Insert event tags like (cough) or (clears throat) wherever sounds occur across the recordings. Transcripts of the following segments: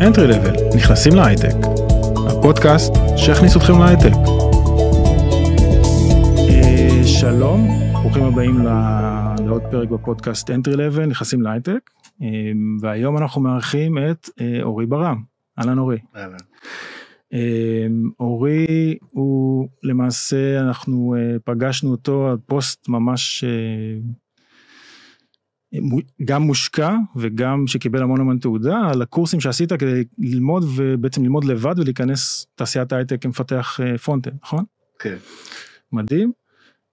Entry Level, נכנסים להייטק. הפודקאסט שיכניס אתכם להייטק. אה, שלום, ברוכים הבאים לעוד פרק בפודקאסט Entry Level, נכנסים להייטק. אה, והיום אנחנו מארחים את אה, אורי ברם. אהלן אורי. אורי הוא למעשה אנחנו פגשנו אותו על פוסט ממש גם מושקע וגם שקיבל המון המון תעודה על הקורסים שעשית כדי ללמוד ובעצם ללמוד לבד ולהיכנס תעשיית הייטק כמפתח פרונטד, אה, נכון? כן. מדהים.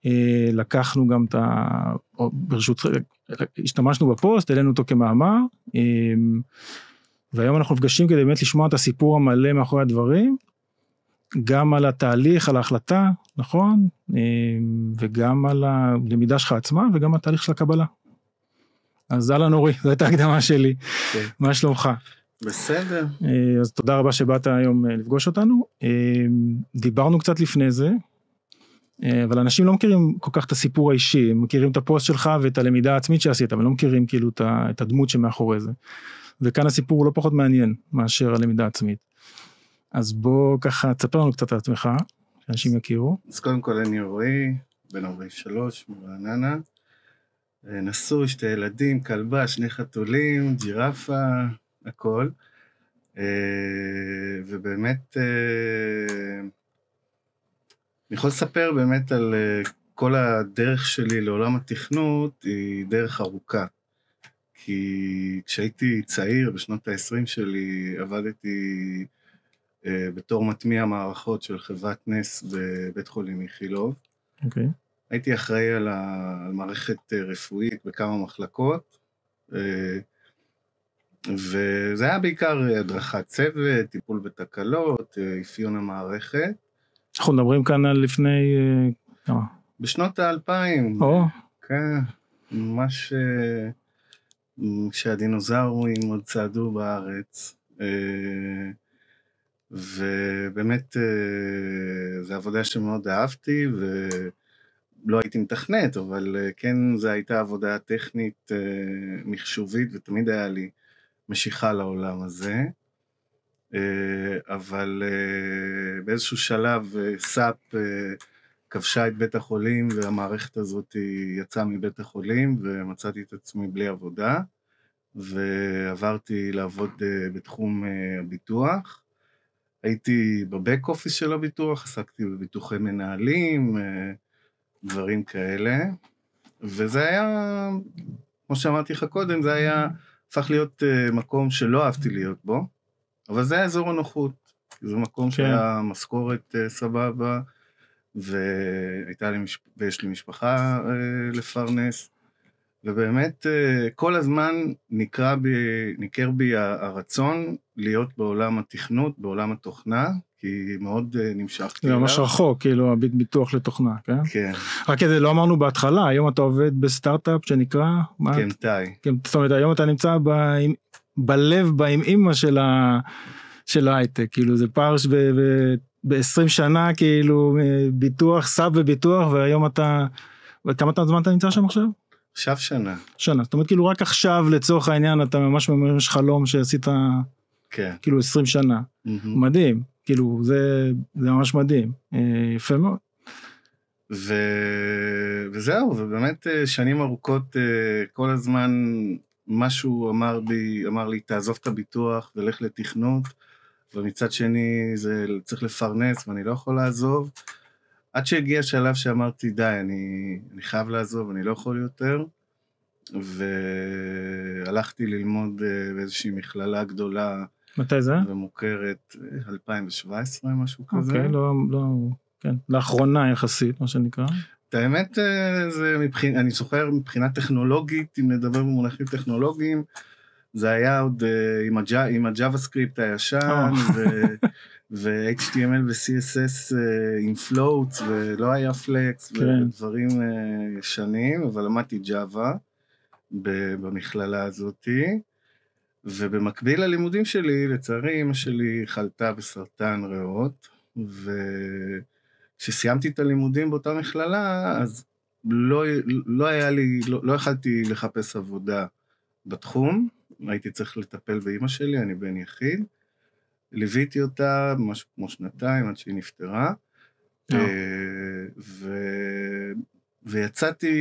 אה, לקחנו גם את ה... ברשות, אה, השתמשנו בפוסט, העלינו אותו כמאמר, והיום אנחנו נפגשים כדי באמת לשמוע את הסיפור המלא מאחורי הדברים, גם על התהליך, על ההחלטה, נכון? וגם על הלמידה שלך עצמה וגם התהליך של הקבלה. אז אהלן אורי, זו הייתה הקדמה שלי. כן. מה שלומך? בסדר. אה, אז תודה רבה שבאת היום אה, לפגוש אותנו. אה, דיברנו קצת לפני זה, אבל אנשים לא מכירים כל כך את הסיפור האישי, הם מכירים את הפוסט שלך ואת הלמידה העצמית שעשית, אבל לא מכירים כאילו את הדמות שמאחורי זה. וכאן הסיפור הוא לא פחות מעניין מאשר הלמידה העצמית. אז בוא ככה תספר לנו קצת על עצמך, שאנשים יכירו. אז קודם כל אני רועי, בן 43 מרעננה. נשוי, שתי ילדים, כלבה, שני חתולים, ג'ירפה, הכל. אה, ובאמת, אה, אני יכול לספר באמת על אה, כל הדרך שלי לעולם התכנות, היא דרך ארוכה. כי כשהייתי צעיר, בשנות ה-20 שלי, עבדתי בתור מטמיע מערכות של חברת נס בבית חולים איכילוב. אוקיי. Okay. הייתי אחראי על מערכת אה, רפואית בכמה מחלקות, אה, וזה היה בעיקר אה, הדרכת צוות, טיפול בתקלות, אפיון המערכת. אנחנו מדברים כאן על לפני בשנות האלפיים. או. כן, ממש כשהדינוזאורים עוד צעדו בארץ. ובאמת זו עבודה שמאוד אהבתי, ו... לא הייתי מתכנת, אבל אה, כן זו הייתה עבודה טכנית אה, מחשובית, ותמיד היה לי משיכה לעולם הזה. אה, אבל באיזשהו שלב סאפ כבשה את בית החולים, והמערכת הזאת יצאה מבית החולים, ומצאתי את עצמי בלי עבודה, ועברתי לעבוד בתחום הביטוח. הייתי בבק אופיס של הביטוח, עסקתי בביטוחי מנהלים, דברים כאלה. וזה היה, כמו שאמרתי לך קודם, זה היה, הפך להיות אה, מקום שלא אהבתי להיות בו, אבל זה היה אזור הנוחות. זה מקום כן. שהיה משכורת אה, סבבה, והייתה לי, משפ... ויש לי משפחה אה, לפרנס, ובאמת כל הזמן נקרא בי, ניכר בי הרצון להיות בעולם התכנות, בעולם התוכנה, כי מאוד אה, נמשכתי. זה ממש רחוק, כאילו הביט ביטוח לתוכנה, כן? כן. רק כדי, לא אמרנו בהתחלה, היום אתה עובד בסטארט-אפ שנקרא? קמטאי. כן, זאת אומרת, היום אתה נמצא בלב, באימא אימא של ההייטק, כאילו זה פרש ב... ב-20 שנה, כאילו אה, ביטוח, סאב וביטוח, והיום אתה... כמה זמן אתה נמצא שם עכשיו? עכשיו שנה. שנה, זאת אומרת כאילו רק עכשיו לצורך העניין אתה ממש ממש חלום שעשית כן. כאילו 20 שנה. Mm-hmm. מדהים. כאילו, זה, זה ממש מדהים. אה, יפה מאוד. ו... וזהו, ובאמת אה, שנים ארוכות אה, כל הזמן משהו אמר בי, אמר לי, תעזוב את הביטוח ולך לתכנות, ומצד שני זה צריך לפרנס ואני לא יכול לעזוב. עד שהגיע שלב שאמרתי, די, אני, אני חייב לעזוב, אני לא יכול יותר, והלכתי ללמוד באיזושהי מכללה גדולה מתי זה? ומוכרת 2017, אה, משהו okay, כזה. אוקיי, לא, לא, כן, לאחרונה יחסית, מה שנקרא. את האמת, אה, זה מבחינת, אני זוכר מבחינה טכנולוגית, אם נדבר במונחים טכנולוגיים, זה היה עוד אה, עם, הג'... עם הג'אווה סקריפט הישן, oh. ו... (laughs) ו-HTML ו-CSS עם פלוטס, ולא היה פלקס, כן. ודברים uh, ישנים, אבל למדתי ג'אווה במכללה הזאתי. ובמקביל ללימודים שלי, לצערי, אמא שלי חלתה בסרטן ריאות, וכשסיימתי את הלימודים באותה מכללה, אז לא, לא היה לי, לא, לא יכלתי לחפש עבודה בתחום, הייתי צריך לטפל באימא שלי, אני בן יחיד. ליוויתי אותה משהו כמו שנתיים עד שהיא נפטרה, אה. אה, ו... ויצאתי,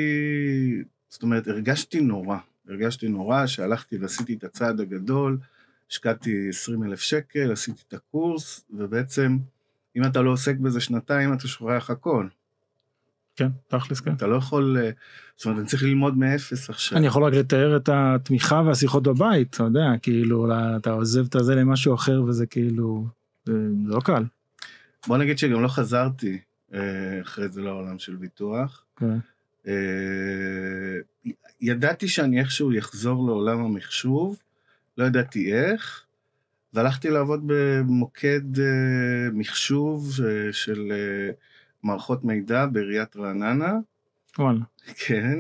זאת אומרת, הרגשתי נורא. הרגשתי נורא שהלכתי ועשיתי את הצעד הגדול, השקעתי 20 אלף שקל, עשיתי את הקורס, ובעצם, אם אתה לא עוסק בזה שנתיים, אתה שוכח הכל. כן, תכלס כן. אתה לא יכול, אה, זאת אומרת, אני צריך ללמוד מאפס עכשיו. אני יכול רק לתאר את התמיכה והשיחות בבית, אתה יודע, כאילו, אתה עוזב את הזה למשהו אחר, וזה כאילו, זה אה, לא קל. בוא נגיד שגם לא חזרתי אה, אחרי זה לעולם של ביטוח. כן. Okay. Uh, ידעתי שאני איכשהו אחזור לעולם המחשוב, לא ידעתי איך, והלכתי לעבוד במוקד uh, מחשוב uh, של uh, מערכות מידע בעיריית רעננה. וואלה. כן,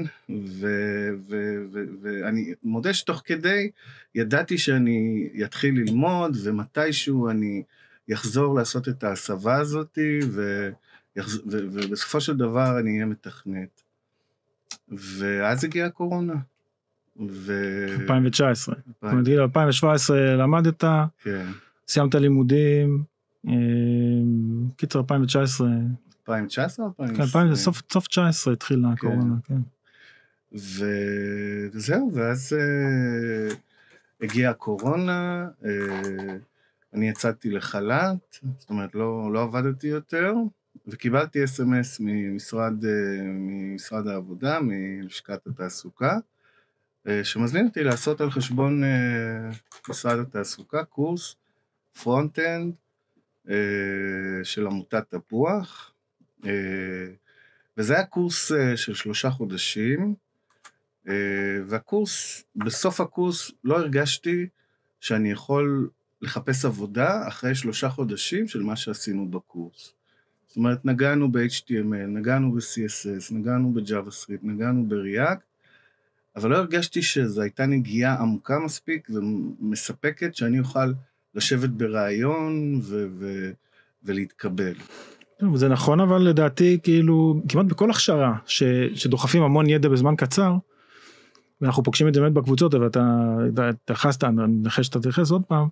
ואני מודה שתוך כדי ידעתי שאני אתחיל ללמוד, ומתישהו אני יחזור לעשות את ההסבה הזאתי, ובסופו של דבר אני אהיה מתכנת. ואז הגיעה הקורונה. ו... 2019. 2019. זאת אומרת, 2017 למדת, כן. סיימת לימודים, קיצר 2019. 2019 או 2020? כן, סוף, סוף 19 התחילה כן. הקורונה, כן. וזהו, ואז אה, הגיעה הקורונה, אה, אני יצאתי לחל"ת, זאת אומרת, לא, לא עבדתי יותר. וקיבלתי אס.אם.אס ממשרד, אה, ממשרד העבודה, מלשכת התעסוקה, אה, שמזמין אותי לעשות על חשבון אה, משרד התעסוקה קורס פרונט-אנד של עמותת תפוח, וזה היה קורס של שלושה חודשים, והקורס, בסוף הקורס לא הרגשתי שאני יכול לחפש עבודה אחרי שלושה חודשים של מה שעשינו בקורס. זאת אומרת, נגענו ב-HTML, נגענו ב-CSS, נגענו ב-JavaScript, נגענו ב-React, אבל לא הרגשתי שזו הייתה נגיעה עמוקה מספיק ומספקת שאני אוכל לשבת ברעיון ו- ו- ולהתקבל. זה נכון אבל לדעתי כאילו כמעט בכל הכשרה ש, שדוחפים המון ידע בזמן קצר ואנחנו פוגשים את זה באמת בקבוצות אבל אתה התייחסת אני מנחש שאתה תתייחס עוד פעם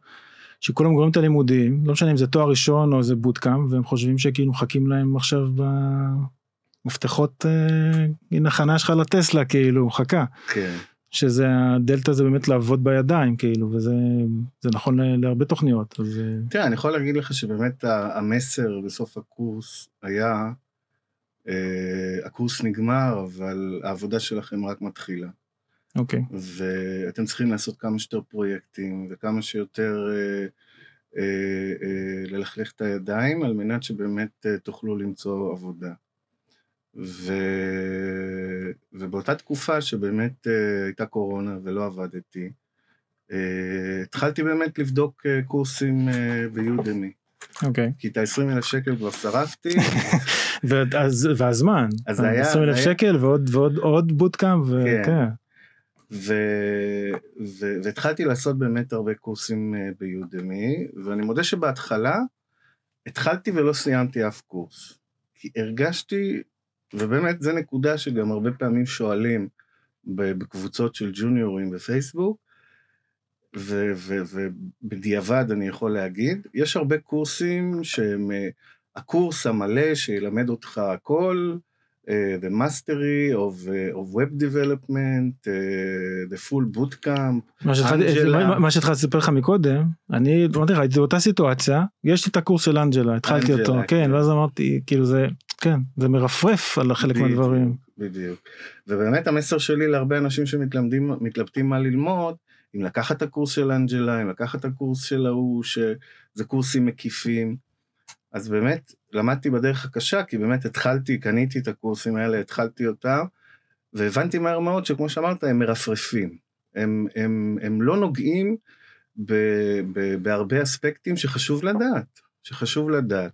שכולם גורמים את הלימודים, לא משנה אם זה תואר ראשון או איזה בוטקאם, והם חושבים שכאילו מחכים להם עכשיו במפתחות, אה, הנה החניה שלך לטסלה, כאילו, חכה. כן. שזה הדלתא זה באמת לעבוד בידיים כאילו וזה זה נכון להרבה תוכניות. אז... אה. תראה אני יכול להגיד לך שבאמת המסר בסוף הקורס היה אה, הקורס נגמר אבל העבודה שלכם רק מתחילה. אוקיי. Okay. ואתם צריכים לעשות כמה שיותר פרויקטים וכמה שיותר אה, אה, אה, ללכלך את הידיים על מנת שבאמת אה, תוכלו למצוא עבודה. ו... ובאותה תקופה שבאמת אה, הייתה קורונה ולא עבדתי, אה, התחלתי באמת לבדוק אה, קורסים אה, ביודמי. אוקיי. Okay. כי את ה-20 אלף שקל כבר שרפתי. (laughs) ואז, והזמן. אז היה... 20 אלף שקל ועוד, ועוד עוד בוטקאמפ. כן. כן. ו... ו... והתחלתי לעשות באמת הרבה קורסים אה, ביודמי, ואני מודה שבהתחלה התחלתי ולא סיימתי אף קורס. כי הרגשתי, ובאמת זו נקודה שגם הרבה פעמים שואלים בקבוצות של ג'וניורים בפייסבוק, ו- ו- ובדיעבד אני יכול להגיד, יש הרבה קורסים שהם, אה, הקורס המלא שילמד אותך הכל, Uh, the mastery of, uh, of web development, uh, the full bootcamp, אנג'לה. מה שהתחלתי לספר לך מקודם, אני אמרתי לך, הייתי באותה סיטואציה, יש לי את הקורס של אנג'לה, התחלתי אותו, כן. כן, ואז אמרתי, כאילו זה, כן, זה מרפרף על חלק מהדברים. בדיוק, ובאמת המסר שלי להרבה אנשים שמתלבטים מה ללמוד, אם לקחת את הקורס של אנג'לה, אם לקחת את הקורס של ההוא, שזה קורסים מקיפים, אז באמת למדתי בדרך הקשה, כי באמת התחלתי, קניתי את הקורסים האלה, התחלתי אותם, והבנתי מהר מאוד שכמו שאמרת, הם מרפרפים. הם, הם, הם לא נוגעים ב, ב, בהרבה אספקטים שחשוב לדעת, שחשוב לדעת.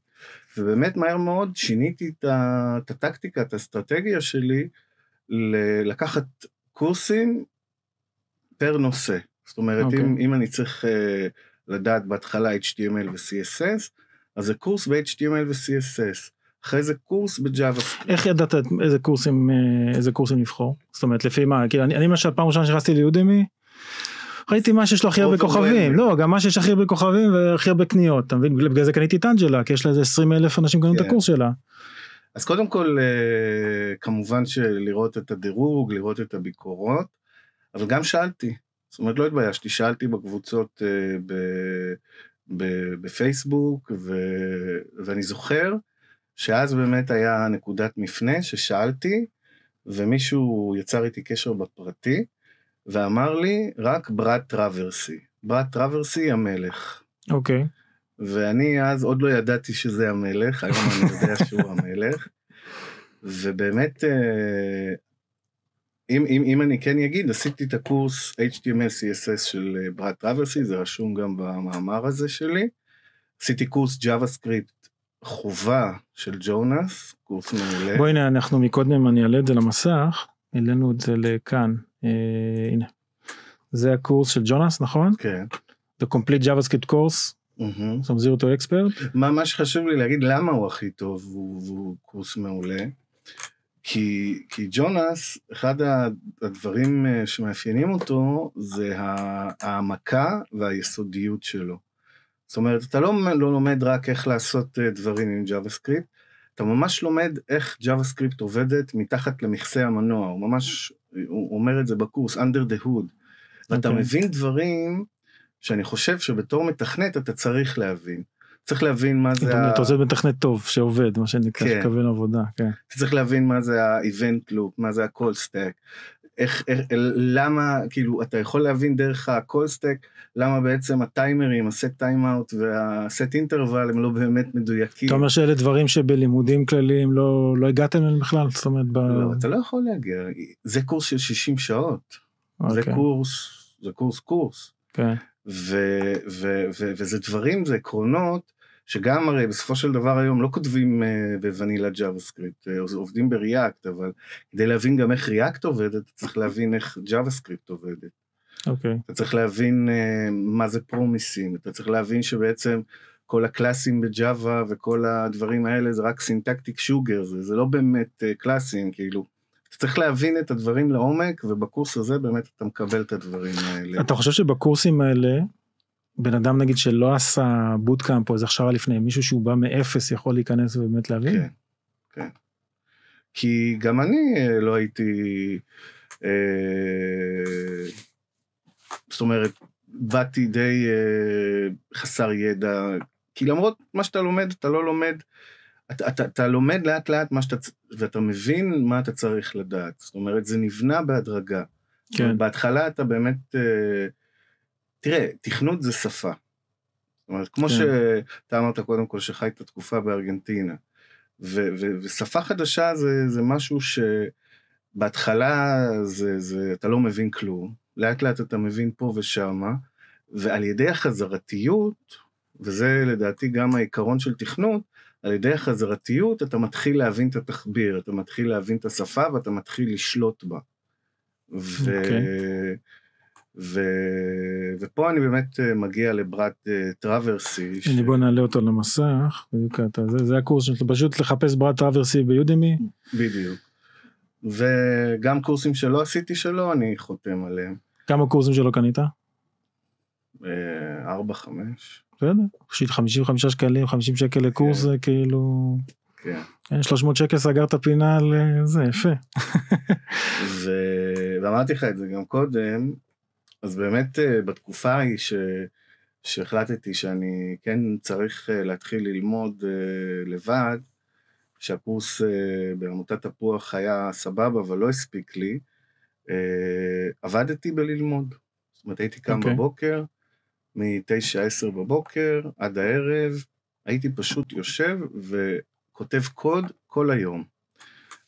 ובאמת מהר מאוד שיניתי את, ה, את הטקטיקה, את האסטרטגיה שלי, לקחת קורסים פר נושא. זאת אומרת, okay. אם, אוקיי. אם אני צריך uh, לדעת בהתחלה HTML ו-CSS, אז זה קורס ב-HTML ו-CSS, אחרי זה קורס בג'אווה. איך ידעת איזה קורסים, אה, איזה קורסים לבחור? זאת אומרת, לפי מה? כאילו, אני אני למשל פעם ראשונה שנכנסתי ליודמי, ראיתי מה שיש לו הכי הרבה כוכבים, לא, גם מה שיש הכי הרבה כוכבים והכי הרבה קניות, אתה מבין? בגלל זה קניתי את אנג'לה, כי יש לה איזה 20 אלף אנשים קנו כן. את הקורס שלה. אז קודם כל, אה, כמובן שלראות את הדירוג, לראות את הביקורות, אבל גם שאלתי, זאת אומרת, לא התביישתי, שאלתי בקבוצות, אה, ב... בפייסבוק, ו... ואני זוכר שאז באמת היה נקודת מפנה ששאלתי, ומישהו יצר איתי קשר בפרטי, ואמר לי, רק ברד טראברסי. ברד טראברסי המלך. אוקיי. Okay. ואני אז עוד לא ידעתי שזה המלך, היום אני יודע שהוא המלך. (laughs) ובאמת אה, אם, אם, אם אני כן אגיד, עשיתי את הקורס HTML CSS של בראט אה, טרוורסי, זה רשום גם במאמר הזה שלי. עשיתי קורס JavaScript חובה של ג'ונס, קורס מעולה. בואי הנה, אנחנו מקודם, אני אעלה את זה למסך, העלינו את זה לכאן, אה, הנה. זה הקורס של ג'ונס, נכון? כן. The Complete JavaScript Course, mm-hmm. Some Zero to מה, מה שחשוב לי להגיד, למה הוא הכי טוב, הוא, הוא קורס מעולה. כי, כי ג'ונס, אחד הדברים אה, שמאפיינים אותו זה העמקה והיסודיות שלו. זאת אומרת, אתה לא, לא לומד רק איך לעשות אה, דברים עם JavaScript, אתה ממש לומד איך JavaScript עובדת מתחת למכסה המנוע, הוא ממש, הוא אומר את זה בקורס, under the hood. Okay. ואתה אוקיי. מבין דברים שאני חושב שבתור מתכנת אתה צריך להבין. צריך להבין מה זה... אתה רוצה מתכנת טוב, שעובד, מה שנקרא, שכוון עבודה, כן. צריך להבין מה זה ה-event loop, מה זה ה-call stack, איך, איך, למה, כאילו, אתה יכול להבין דרך ה-call stack, למה בעצם הטיימרים, ה-set timeout וה-set interval הם לא באמת מדויקים. אתה אומר שאלה דברים שבלימודים כלליים לא, לא הגעתם אליהם בכלל, זאת אומרת... ב... לא, אתה לא יכול להגיע, זה קורס של 60 שעות. Okay. זה אוקיי. קורס, זה קורס קורס. כן. Okay. וזה דברים, זה עקרונות שגם הרי בסופו של דבר היום לא כותבים uh, אה, בוונילה ג'אווה סקריפט, אה, עובדים בריאקט, אבל כדי להבין גם איך ריאקט עובדת, צריך להבין איך ג'אווה סקריפט עובדת. אוקיי. Okay. אתה צריך להבין uh, מה זה פרומיסים, אתה צריך להבין שבעצם כל הקלאסים בג'אווה וכל הדברים האלה זה רק סינטקטיק שוגר, זה, זה לא באמת uh, קלאסים, כאילו. אתה צריך להבין את הדברים לעומק, ובקורס הזה באמת אתה מקבל את הדברים האלה. אתה חושב שבקורסים האלה בן אדם נגיד שלא עשה בוטקאמפ או איזה הכשרה לפני, מישהו שהוא בא מאפס יכול להיכנס ובאמת להבין? כן, כן. כי גם אני אה, לא הייתי, אה, זאת אומרת, באתי די אה, חסר ידע, כי למרות מה שאתה לומד, אתה לא לומד, אתה, אתה, אתה לומד לאט לאט מה שאתה, ואתה מבין מה אתה צריך לדעת. זאת אומרת, זה נבנה בהדרגה. כן. בהתחלה אתה באמת... אה, תראה, תכנות זה שפה. זאת אומרת, כמו כן. שאתה אמרת קודם כל, שחיית תקופה בארגנטינה, ו- ו- ושפה חדשה זה, זה משהו שבהתחלה זה, זה, אתה לא מבין כלום, לאט לאט אתה מבין פה ושמה, ועל ידי החזרתיות, וזה לדעתי גם העיקרון של תכנות, על ידי החזרתיות אתה מתחיל להבין את התחביר, אתה מתחיל להבין את השפה ואתה מתחיל לשלוט בה. Okay. ו... Okay. אוקיי. ו... ופה אני באמת אה, מגיע לבראד אה, טראברסי. ש... אני בוא נעלה אותו למסך, בדיוק אתה, זה, זה הקורס שלך, פשוט לחפש בראד טראברסי ביודמי. בדיוק. וגם קורסים שלא עשיתי שלו, אני חותם עליהם. כמה קורסים שלא קנית? 4-5. אה, בסדר, פשוט 55 שקלים, 50 שקל לקורס כן. זה כאילו... כן. 300 שקל סגרת פינה על זה, יפה. (laughs) ואמרתי לך את זה גם קודם, אז באמת אה, בתקופה ההיא ש... שהחלטתי שאני כן צריך אה, להתחיל ללמוד אה, לבד, שהקורס בעמותת תפוח היה סבבה, אבל לא הספיק לי, עבדתי בללמוד. זאת אומרת, הייתי קם okay. אוקיי. בבוקר, מ-9-10 בבוקר עד הערב, הייתי פשוט יושב וכותב קוד כל היום.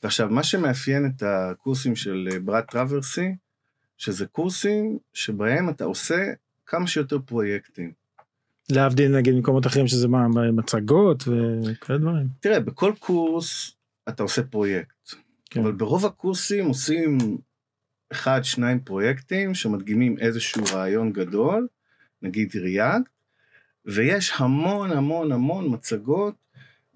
ועכשיו, מה שמאפיין את הקורסים של ברד טרוורסי, שזה קורסים שבהם אתה עושה כמה שיותר פרויקטים. להבדיל נגיד מקומות אחרים שזה מה, מצגות וכאלה דברים. תראה, בכל קורס אתה עושה פרויקט, כן. אבל ברוב הקורסים עושים אחד, שניים פרויקטים שמדגימים איזשהו רעיון גדול, נגיד ריאג, ויש המון המון המון מצגות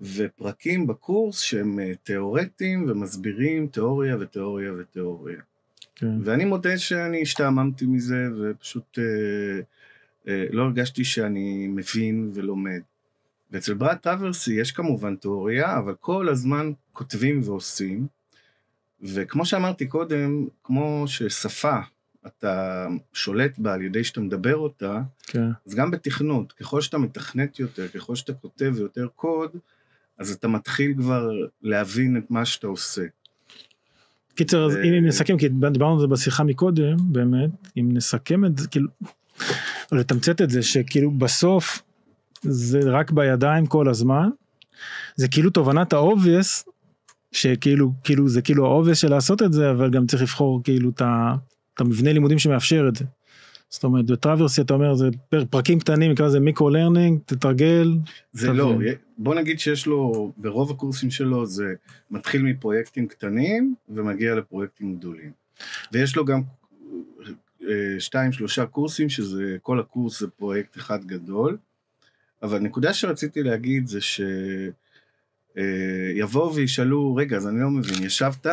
ופרקים בקורס שהם אה, תיאורטיים ומסבירים תיאוריה ותיאוריה ותיאוריה. כן. ואני מודה שאני השתעממתי מזה, ופשוט אה, אה, לא הרגשתי שאני מבין ולומד. ואצל ברד טברסי יש כמובן תיאוריה, אבל כל הזמן כותבים ועושים. וכמו שאמרתי קודם, כמו ששפה, אתה שולט בה על ידי שאתה מדבר אותה, כן. אז גם בתכנות, ככל שאתה מתכנת יותר, ככל שאתה כותב יותר קוד, אז אתה מתחיל כבר להבין את מה שאתה עושה. קיצר אז אה, אם נסכם כי דיברנו על זה בשיחה מקודם באמת אם נסכם את זה כאילו לתמצת את זה שכאילו בסוף זה רק בידיים כל הזמן זה כאילו תובנת האובייס שכאילו כאילו זה כאילו האובייס של לעשות את זה אבל גם צריך לבחור כאילו את המבנה לימודים שמאפשר את זה. זאת אומרת, בטראברסי אתה אומר, זה פר פרקים קטנים, נקרא לזה מיקרו לרנינג, תתרגל. זה תבין. לא, בוא נגיד שיש לו, ברוב הקורסים שלו זה מתחיל מפרויקטים קטנים ומגיע לפרויקטים גדולים. ויש לו גם אה, שתיים, שלושה קורסים, שזה, כל הקורס זה פרויקט אחד גדול. אבל הנקודה שרציתי להגיד זה שיבואו אה, וישאלו, רגע, אז אני לא מבין, ישבת,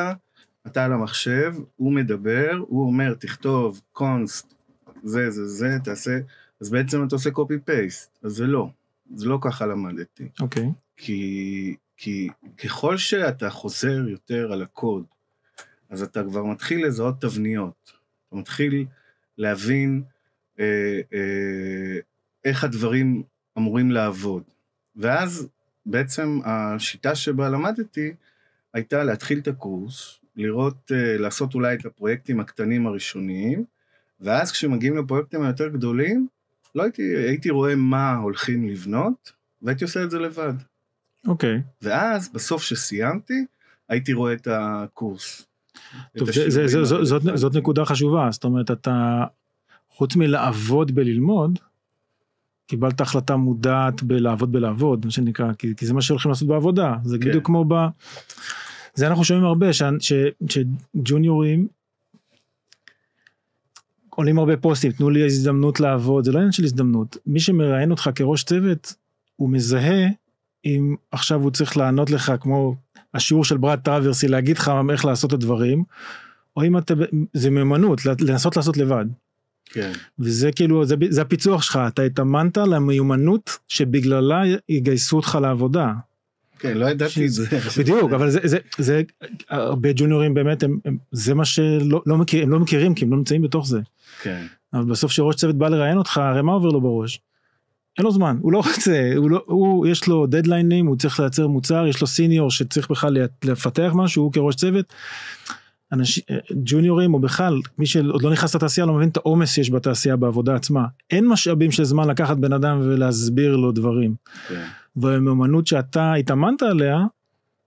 אתה על המחשב, הוא מדבר, הוא אומר, תכתוב קונסט זה, זה, זה, תעשה, אז בעצם אתה עושה copy-paste, אז זה לא, זה לא ככה למדתי. אוקיי. Okay. כי, כי ככל שאתה חוזר יותר על הקוד, אז אתה כבר מתחיל לזהות תבניות, אתה מתחיל להבין אה, אה, איך הדברים אמורים לעבוד. ואז בעצם השיטה שבה למדתי הייתה להתחיל את הקורס, לראות, אה, לעשות אולי את הפרויקטים הקטנים הראשוניים, ואז כשמגיעים לפרויקטים היותר גדולים, לא הייתי, הייתי רואה מה הולכים לבנות, והייתי עושה את זה לבד. אוקיי. Okay. ואז, בסוף שסיימתי, הייתי רואה את הקורס. טוב, את זה, זה, זה, זאת, זאת, זאת נקודה חשובה, זאת אומרת, אתה, חוץ מלעבוד בללמוד, קיבלת החלטה מודעת בלעבוד בלעבוד, מה שנקרא, כי, כי זה מה שהולכים לעשות בעבודה, זה כן. בדיוק כמו ב... זה אנחנו שומעים הרבה, שג'וניורים עולים הרבה פוסטים, תנו לי הזדמנות לעבוד, זה לא עניין של הזדמנות. מי שמראיין אותך כראש צוות, הוא מזהה אם עכשיו הוא צריך לענות לך, כמו השיעור של ברד טראברסי, להגיד לך איך לעשות את הדברים, או אם אתה, זה מיומנות, לנסות לעשות לבד. כן. וזה כאילו, זה, זה הפיצוח שלך, אתה התאמנת למיומנות שבגללה יגייסו אותך לעבודה. כן, לא ידעתי את זה. בדיוק, אבל זה, זה, זה, הרבה ג'וניורים באמת, הם, הם, זה מה שלא לא מכיר, הם לא מכירים, כי הם לא נמצאים בתוך זה. כן. אבל בסוף כשראש צוות בא לראיין אותך, הרי מה עובר לו בראש? אין לו זמן, הוא לא רוצה, הוא לא, הוא, יש לו דדליינים, הוא צריך לייצר מוצר, יש לו סיניור שצריך בכלל לפתח משהו, הוא כראש צוות. אנשים, אה, ג'וניורים או בכלל, מי שעוד לא נכנס לתעשייה לא מבין את העומס שיש בתעשייה בעבודה עצמה. אין משאבים של זמן לקחת בן אדם ולהסביר לו דברים. כן. והמיומנות שאתה התאמנת עליה,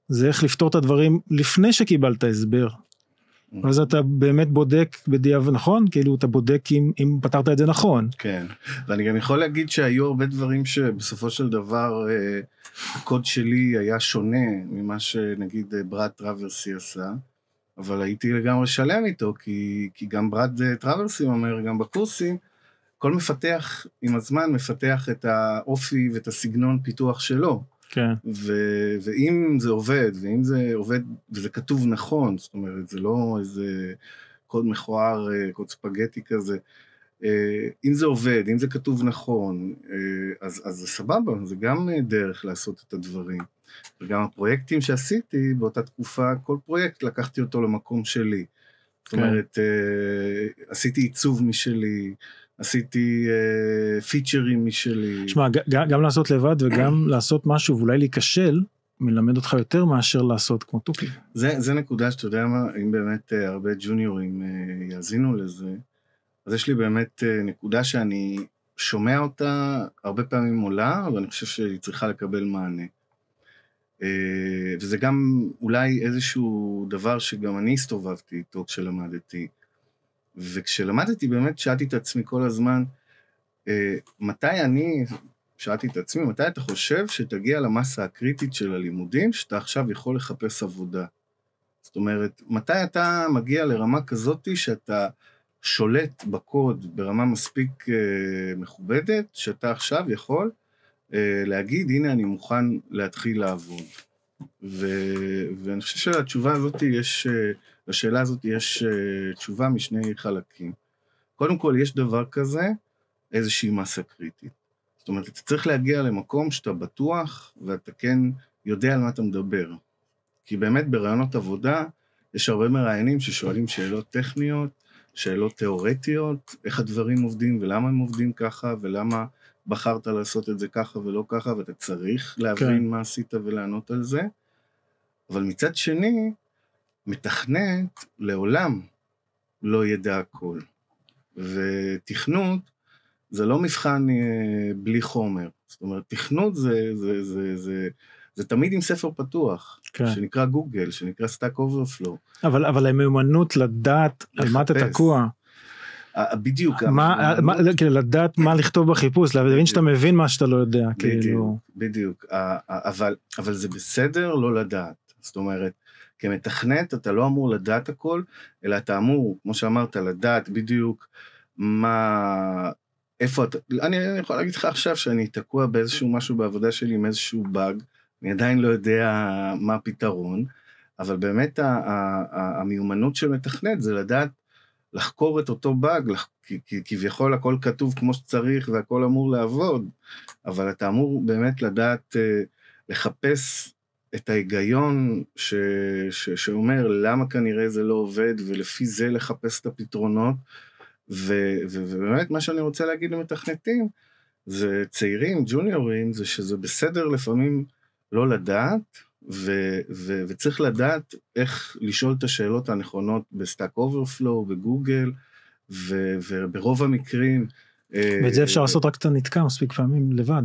זה איך לפתור את הדברים לפני שקיבלת הסבר. Mm. אז אתה באמת בודק בדיעבד, נכון? כאילו אתה בודק אם, אם פתרת את זה נכון. כן, ואני גם יכול להגיד שהיו הרבה דברים שבסופו של דבר אה, הקוד שלי היה שונה ממה שנגיד אה, ברד טראברסי עשה. אבל הייתי לגמרי שלם איתו, כי, כי גם ברד אה, טראברסים אומר, גם בקורסים, כל מפתח עם הזמן מפתח את האופי ואת הסגנון פיתוח שלו. כן. ו- ואם זה עובד, ואם זה עובד, וזה כתוב נכון, זאת אומרת, זה לא איזה קוד מכוער, אה, קוד ספגטי כזה, אה, אם זה עובד, אם זה כתוב נכון, אז, אז זה סבבה, זה גם דרך לעשות את הדברים. וגם הפרויקטים שעשיתי באותה תקופה, כל פרויקט לקחתי אותו למקום שלי. זאת כן. אומרת, uh, עשיתי עיצוב משלי, עשיתי uh, פיצ'רים משלי. שמע, גם, גם לעשות לבד וגם (clears throat) לעשות משהו ואולי להיכשל, מלמד אותך יותר מאשר לעשות כמו תוכי. זה, זה נקודה שאתה יודע מה, אם באמת uh, הרבה ג'וניורים uh, יאזינו לזה, אז יש לי באמת uh, נקודה שאני שומע אותה, הרבה פעמים עולה, ואני חושב שהיא צריכה לקבל מענה. אה, וזה גם אולי איזשהו דבר שגם אני הסתובבתי איתו כשלמדתי. וכשלמדתי באמת שאלתי את עצמי כל הזמן, אה, מתי אני, שאלתי את עצמי, מתי אתה חושב שתגיע למסה הקריטית של הלימודים, שאתה עכשיו יכול לחפש עבודה? זאת אומרת, מתי אתה מגיע לרמה כזאת שאתה שולט בקוד ברמה מספיק אה, מכובדת, שאתה עכשיו יכול אה, להגיד, הנה אני מוכן להתחיל לעבוד. ו, ואני חושב שלתשובה הזאת יש, אה, לשאלה הזאת יש אה, תשובה משני חלקים. קודם כל, יש דבר כזה, איזושהי מסה קריטית. זאת אומרת, אתה צריך להגיע למקום שאתה בטוח ואתה כן יודע על מה אתה מדבר. כי באמת ברעיונות עבודה יש הרבה מראיינים ששואלים שאלות טכניות, שאלות תיאורטיות, איך הדברים עובדים ולמה הם עובדים ככה ולמה בחרת לעשות את זה ככה ולא ככה, ואתה צריך כן. להבין כן. מה עשית ולענות על זה. אבל מצד שני, מתכנת לעולם לא ידע הכל. ותכנות זה לא מבחן אה, בלי חומר. זאת אומרת, תכנות זה, זה, זה, זה, זה תמיד עם ספר פתוח, כן. שנקרא גוגל, שנקרא Stack Overflow. אבל, אבל המיומנות לדעת לחפש. על מה אתה תקוע. בדיוק. אה, לא, כאילו לדעת מה לכתוב בחיפוש, להבין שאתה מבין מה שאתה לא יודע, כאילו. בדיוק, אה, אה, אבל זה בסדר לא לדעת. זאת אומרת, כמתכנת אתה לא אמור לדעת הכל, אלא אתה אמור, כמו שאמרת, לדעת בדיוק מה, איפה אתה, אני יכול להגיד לך עכשיו שאני תקוע באיזשהו משהו בעבודה שלי עם איזשהו באג, אני עדיין לא יודע מה הפתרון, אבל באמת המיומנות של מתכנת זה לדעת לחקור את אותו באג, לח... כביכול הכל כתוב כמו שצריך והכל אמור לעבוד, אבל אתה אמור באמת לדעת אה, לחפש את ההיגיון ש... ש... שאומר למה כנראה זה לא עובד, ולפי זה לחפש את הפתרונות. ו... ו... ובאמת מה שאני רוצה להגיד למתכנתים, זה צעירים, ג'וניורים, זה שזה בסדר לפעמים לא לדעת, ו, ו, וצריך לדעת איך לשאול את השאלות הנכונות בסטאק אוברפלואו, בגוגל, ו, וברוב המקרים... אה, ואת זה אה, אפשר אה, לעשות רק כשאתה נתקע מספיק פעמים לבד.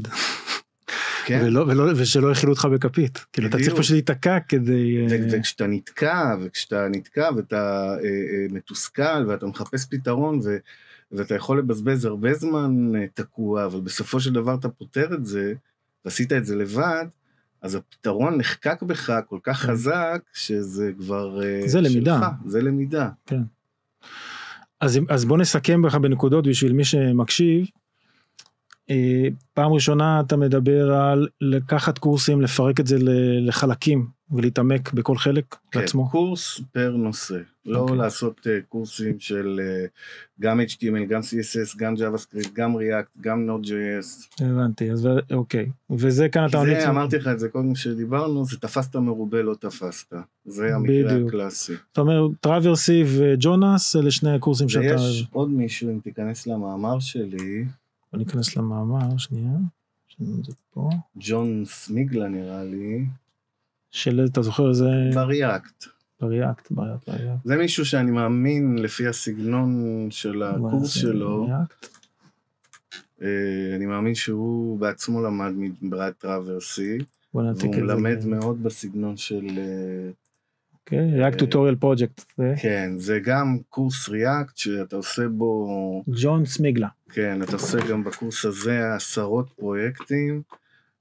כן. ולא, ולא, ושלא יכילו אותך בכפית. כאילו אתה צריך פשוט להיתקע כדי... ו- אה, וכשאתה נתקע, וכשאתה נתקע ואתה אה, אה, מתוסכל ואתה מחפש פתרון ו- ואתה יכול לבזבז הרבה זמן אה, תקוע, אבל בסופו של דבר אתה פותר את זה, ועשית את זה לבד, אז הפתרון נחקק בך כל כך כן. חזק, שזה כבר אה, זה שלך, למידה. זה למידה. כן. אז, אז בוא נסכם בך בנקודות בשביל מי שמקשיב. אה, פעם ראשונה אתה מדבר על לקחת קורסים, לפרק את זה לחלקים, ולהתעמק בכל חלק כן, לעצמו? כן, קורס פר נושא, לא okay. אוקיי. לעשות uh, קורסים של uh, גם HTML, גם CSS, גם JavaScript, גם React, גם Node.js. הבנתי, אז אוקיי. וזה כאן אתה... זה, אמרתי לך את זה קודם שדיברנו, זה תפסת מרובה לא תפסת. זה המקרה בדיוק. הקלאסי. אתה אומר, טראברסי וג'ונס, אלה שני הקורסים שאתה... ויש עוד מישהו, אם תיכנס למאמר שלי... בוא ניכנס למאמר, שנייה. ג'ון סמיגלה נראה לי. של אתה זוכר איזה... בריאקט. בריאקט, בריאקט, בריאקט. זה מישהו שאני מאמין לפי הסגנון של הקורס שלו. בריאקט. אה, אני מאמין שהוא בעצמו למד מברד טראברסי, והוא מלמד מאוד בסגנון של... כן, React אה, Tutorial Project. כן, זה גם קורס React שאתה עושה בו... ג'ון סמיגלה. כן, אתה עושה גם בקורס הזה עשרות פרויקטים.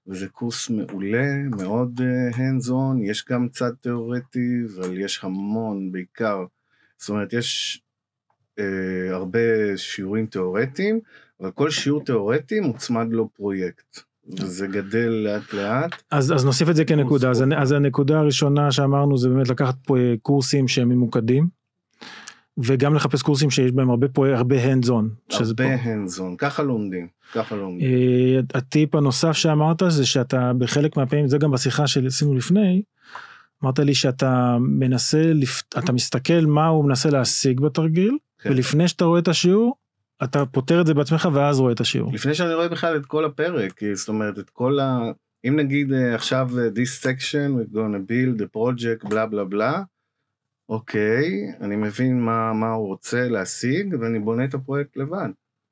וזה קורס מעולה, מאוד אה, hands on, יש גם צד תיאורטי, אבל יש המון בעיקר, זאת אומרת, יש אה, הרבה שיעורים תיאורטיים, אבל כל שיעור תיאורטי מוצמד לו פרויקט. זה גדל לאט לאט. אז, אז נוסיף את זה כנקודה, אז, אז הנקודה הראשונה שאמרנו זה באמת לקחת פה קורסים שהם ממוקדים, וגם לחפש קורסים שיש בהם הרבה פועל, הרבה hands on. הרבה hands on, ככה לומדים, ככה לומדים. אה, הטיפ הנוסף שאמרת זה שאתה בחלק מהפעמים, זה גם בשיחה שעשינו לפני, אמרת לי שאתה מנסה, אתה מסתכל מה הוא מנסה להשיג בתרגיל, כן. ולפני שאתה רואה את השיעור, אתה פותר את זה בעצמך ואז רואה את השיעור. לפני שאני רואה בכלל את כל הפרק, זאת אומרת את כל ה... אם נגיד אה, עכשיו אה, this section we're gonna build a project בלה בלה בלה. אוקיי, אני מבין מה, מה הוא רוצה להשיג, ואני בונה את הפרויקט לבד.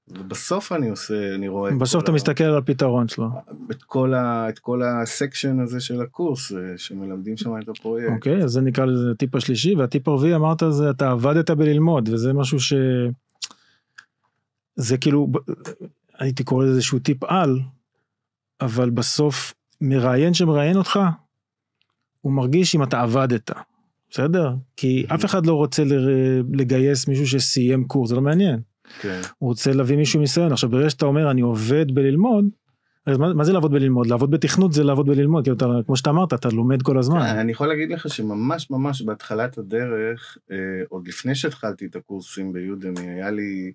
ובסוף אני עושה, אני רואה... בסוף אתה ה... מסתכל על הפתרון שלו. את כל, ה... את כל הסקשן הזה של הקורס, אה, שמלמדים שם את הפרויקט. אוקיי, אז זה נקרא לזה הטיפ השלישי, והטיפ הרביעי אמרת זה, אתה עבדת בללמוד, וזה משהו ש... זה כאילו, הייתי קורא לזה שהוא טיפ על, אבל בסוף מראיין שמראיין אותך, הוא מרגיש אם אתה עבדת. בסדר? כי אף אחד לא רוצה לגייס מישהו שסיים קורס, זה לא מעניין. כן. הוא רוצה להביא מישהו עם ניסיון. עכשיו ברגע שאתה אומר אני עובד בללמוד, אז מה, מה זה לעבוד בללמוד? לעבוד בתכנות זה לעבוד בללמוד, כי אתה, כמו שאתה אמרת, אתה לומד כל הזמן. כן, אני יכול להגיד לך שממש ממש בהתחלת הדרך, אה, עוד לפני שהתחלתי את הקורסים ביודמי, היה לי,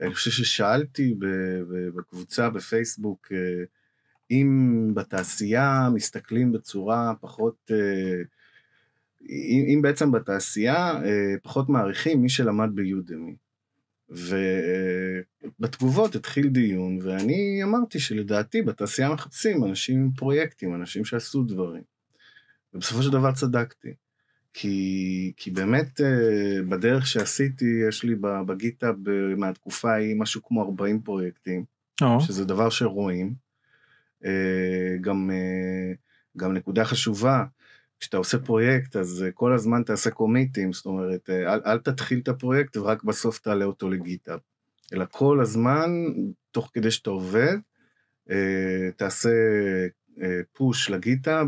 אני חושב ששאלתי ב, ב, בקבוצה בפייסבוק, אה, אם בתעשייה מסתכלים בצורה פחות... אה, אם, אם בעצם בתעשייה אה, פחות מעריכים מי שלמד ביודמי. ובתגובות התחיל דיון, ואני אמרתי שלדעתי בתעשייה מחפשים אנשים עם פרויקטים, אנשים שעשו דברים. ובסופו של דבר צדקתי. כי, כי באמת אה, בדרך שעשיתי, יש לי בגיטה אה, מהתקופה ההיא משהו כמו 40 פרויקטים, או. שזה דבר שרואים. גם, גם נקודה חשובה, כשאתה עושה פרויקט, אז אה, כל הזמן תעשה קומיטים, זאת אומרת, אה, אל, אל תתחיל את הפרויקט ורק בסוף תעלה אותו לגיטאב. אלא כל הזמן, תוך כדי שאתה עובד, אה, תעשה פוש לגיטאב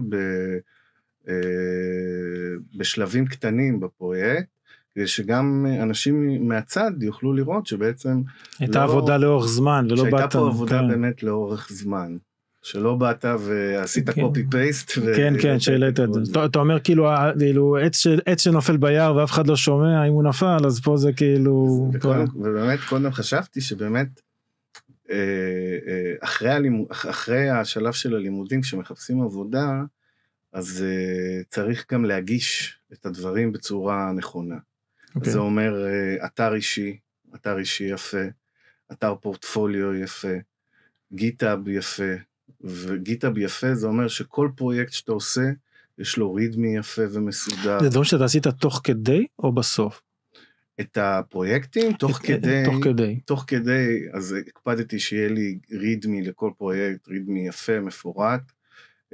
בשלבים קטנים בפרויקט, כדי שגם אנשים מהצד יוכלו לראות שבעצם... הייתה לא, עבודה לאורך זמן, ולא באתם... שהייתה פה עבודה כן. באמת לאורך זמן. שלא באת ועשית קופי כן. פייסט. כן כן שהעלית את זה. אתה אומר כאילו, כאילו עץ שנופל ביער ואף אחד לא שומע אם הוא נפל אז פה זה כאילו. ובאמת קודם חשבתי שבאמת אה, אה, אחרי, הלימוד, אחרי השלב של הלימודים כשמחפשים עבודה אז אה, צריך גם להגיש את הדברים בצורה נכונה. Okay. אוקיי. זה אומר אתר אישי, אתר אישי יפה, אתר פורטפוליו יפה, גיטאב יפה, וגיטאב יפה זה אומר שכל פרויקט שאתה עושה יש לו רידמי יפה ומסודר. זה דברים שאתה עשית תוך כדי או בסוף? את הפרויקטים תוך את, כדי, תוך כדי, תוך כדי, אז הקפדתי שיהיה לי רידמי לכל פרויקט, רידמי יפה, מפורט.